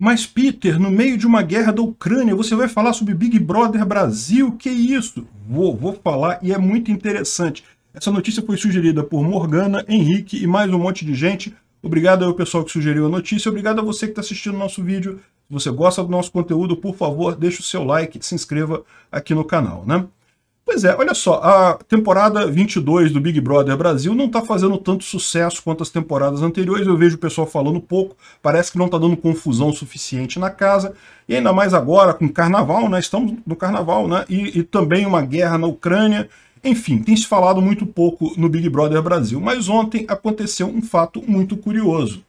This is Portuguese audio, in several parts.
Mas, Peter, no meio de uma guerra da Ucrânia, você vai falar sobre Big Brother Brasil? Que isso? Vou, vou falar e é muito interessante. Essa notícia foi sugerida por Morgana, Henrique e mais um monte de gente. Obrigado ao pessoal que sugeriu a notícia, obrigado a você que está assistindo o nosso vídeo. Se você gosta do nosso conteúdo, por favor, deixe o seu like, se inscreva aqui no canal, né? Pois é, olha só, a temporada 22 do Big Brother Brasil não está fazendo tanto sucesso quanto as temporadas anteriores, eu vejo o pessoal falando pouco, parece que não está dando confusão suficiente na casa, e ainda mais agora com carnaval, né, estamos no carnaval, né, e, e também uma guerra na Ucrânia, enfim, tem se falado muito pouco no Big Brother Brasil, mas ontem aconteceu um fato muito curioso.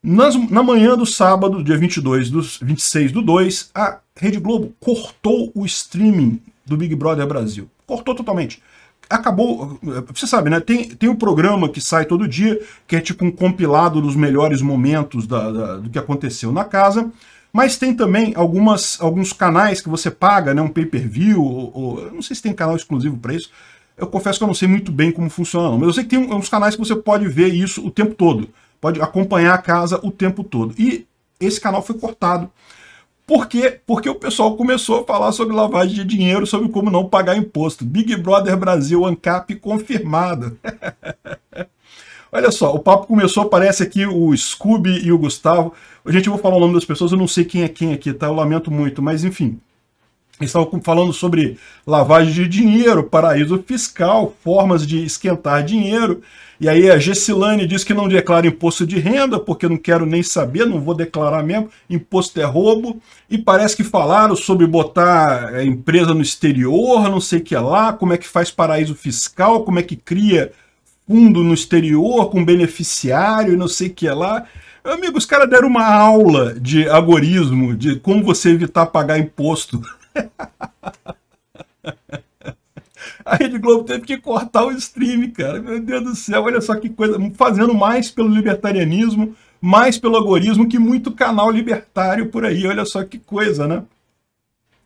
Nas, na manhã do sábado, dia 22 dos 26 do 2, a Rede Globo cortou o streaming do Big Brother Brasil. Cortou totalmente. Acabou. Você sabe, né? Tem, tem um programa que sai todo dia, que é tipo um compilado dos melhores momentos da, da, do que aconteceu na casa. Mas tem também algumas, alguns canais que você paga, né? Um pay-per-view, ou, ou, não sei se tem canal exclusivo para isso. Eu confesso que eu não sei muito bem como funciona, mas eu sei que tem uns canais que você pode ver isso o tempo todo. Pode acompanhar a casa o tempo todo. E esse canal foi cortado. Por quê? Porque o pessoal começou a falar sobre lavagem de dinheiro, sobre como não pagar imposto. Big Brother Brasil ANCAP confirmado. Olha só, o papo começou, parece aqui o Scooby e o Gustavo. Gente, eu vou falar o nome das pessoas, eu não sei quem é quem aqui, tá? Eu lamento muito, mas enfim. Estavam falando sobre lavagem de dinheiro, paraíso fiscal, formas de esquentar dinheiro. E aí a Gessilane diz que não declara imposto de renda, porque não quero nem saber, não vou declarar mesmo, imposto é roubo. E parece que falaram sobre botar a é, empresa no exterior, não sei o que é lá, como é que faz paraíso fiscal, como é que cria fundo no exterior com beneficiário e não sei o que é lá. Amigos, os caras deram uma aula de agorismo, de como você evitar pagar imposto a Rede Globo teve que cortar o stream, cara. Meu Deus do céu, olha só que coisa. Fazendo mais pelo libertarianismo, mais pelo agorismo que muito canal libertário por aí. Olha só que coisa, né?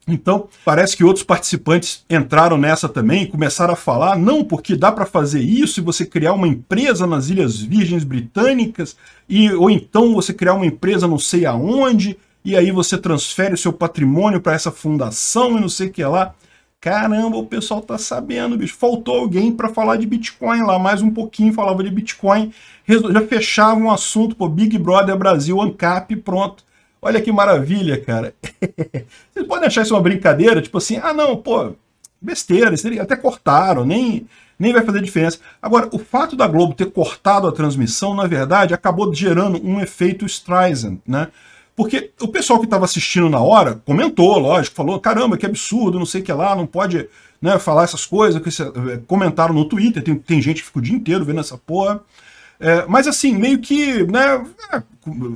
Então, parece que outros participantes entraram nessa também e começaram a falar, não, porque dá para fazer isso e você criar uma empresa nas Ilhas Virgens Britânicas, e, ou então você criar uma empresa não sei aonde, e aí você transfere o seu patrimônio para essa fundação e não sei o que lá. Caramba, o pessoal tá sabendo, bicho. Faltou alguém para falar de Bitcoin lá, mais um pouquinho falava de Bitcoin, já fechava um assunto, pô, Big Brother Brasil, ANCAP, pronto. Olha que maravilha, cara. Vocês podem achar isso uma brincadeira, tipo assim, ah não, pô, besteira, até cortaram, nem, nem vai fazer diferença. Agora, o fato da Globo ter cortado a transmissão, na verdade, acabou gerando um efeito Streisand, né? Porque o pessoal que estava assistindo na hora comentou, lógico, falou: caramba, que absurdo, não sei o que lá, não pode né, falar essas coisas. Que eh, comentaram no Twitter, tem, tem gente que fica o dia inteiro vendo essa porra. É, mas assim, meio que, né, é,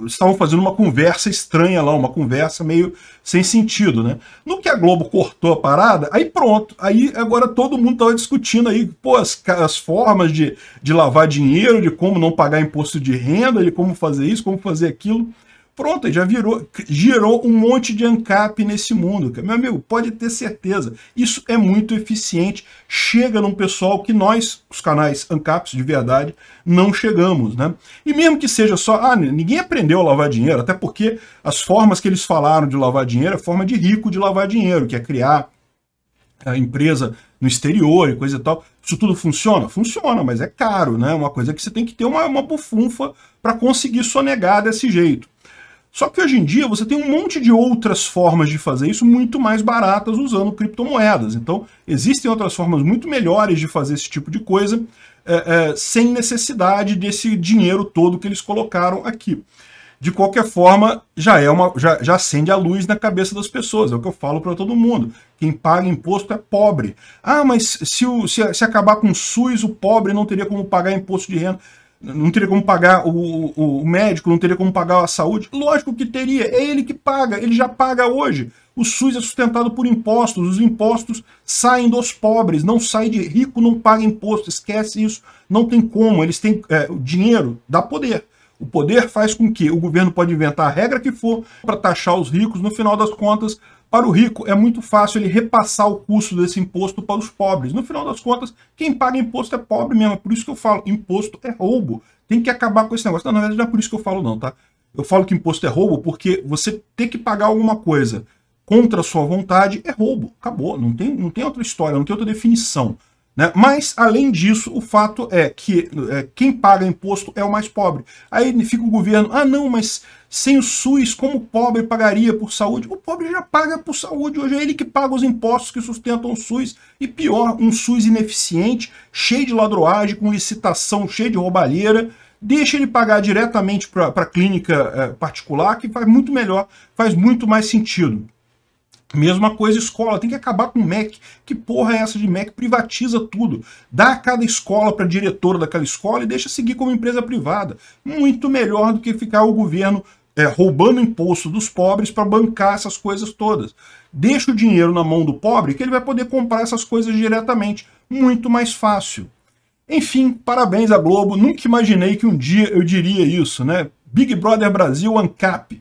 estavam fazendo uma conversa estranha lá, uma conversa meio sem sentido, né? No que a Globo cortou a parada, aí pronto, aí agora todo mundo tava discutindo aí, pô, as, as formas de, de lavar dinheiro, de como não pagar imposto de renda, de como fazer isso, como fazer aquilo. Pronto, já virou, gerou um monte de ANCAP nesse mundo. Meu amigo, pode ter certeza. Isso é muito eficiente. Chega num pessoal que nós, os canais ANCAPs de verdade, não chegamos. Né? E mesmo que seja só, ah, ninguém aprendeu a lavar dinheiro, até porque as formas que eles falaram de lavar dinheiro é forma de rico de lavar dinheiro, que é criar a empresa no exterior e coisa e tal. Isso tudo funciona? Funciona, mas é caro, né? É uma coisa que você tem que ter uma, uma bufunfa para conseguir sonegar desse jeito. Só que hoje em dia você tem um monte de outras formas de fazer isso muito mais baratas usando criptomoedas. Então, existem outras formas muito melhores de fazer esse tipo de coisa é, é, sem necessidade desse dinheiro todo que eles colocaram aqui. De qualquer forma, já é uma já, já acende a luz na cabeça das pessoas. É o que eu falo para todo mundo. Quem paga imposto é pobre. Ah, mas se, o, se, se acabar com o SUS, o pobre não teria como pagar imposto de renda não teria como pagar o, o, o, médico, não teria como pagar a saúde. Lógico que teria, é ele que paga, ele já paga hoje. O SUS é sustentado por impostos, os impostos saem dos pobres, não sai de rico, não paga imposto, esquece isso, não tem como, eles têm é, o dinheiro, dá poder. O poder faz com que o governo pode inventar a regra que for para taxar os ricos, no final das contas, para o rico, é muito fácil ele repassar o custo desse imposto para os pobres. No final das contas, quem paga imposto é pobre mesmo. É por isso que eu falo, imposto é roubo. Tem que acabar com esse negócio. Não, na verdade, não é por isso que eu falo não, tá? Eu falo que imposto é roubo porque você ter que pagar alguma coisa contra a sua vontade é roubo. Acabou. Não tem, não tem outra história, não tem outra definição. Né? Mas, além disso, o fato é que é, quem paga imposto é o mais pobre. Aí fica o governo, ah não, mas sem o SUS, como o pobre pagaria por saúde? O pobre já paga por saúde, hoje é ele que paga os impostos que sustentam o SUS. E pior, um SUS ineficiente, cheio de ladroagem, com licitação, cheio de roubalheira, deixa ele pagar diretamente para a clínica é, particular, que faz muito melhor, faz muito mais sentido. Mesma coisa escola, tem que acabar com o MEC. Que porra é essa de MEC? Privatiza tudo. Dá a cada escola para diretora daquela escola e deixa seguir como empresa privada. Muito melhor do que ficar o governo é, roubando imposto dos pobres para bancar essas coisas todas. Deixa o dinheiro na mão do pobre que ele vai poder comprar essas coisas diretamente. Muito mais fácil. Enfim, parabéns à Globo. Nunca imaginei que um dia eu diria isso, né? Big Brother Brasil ANCAP.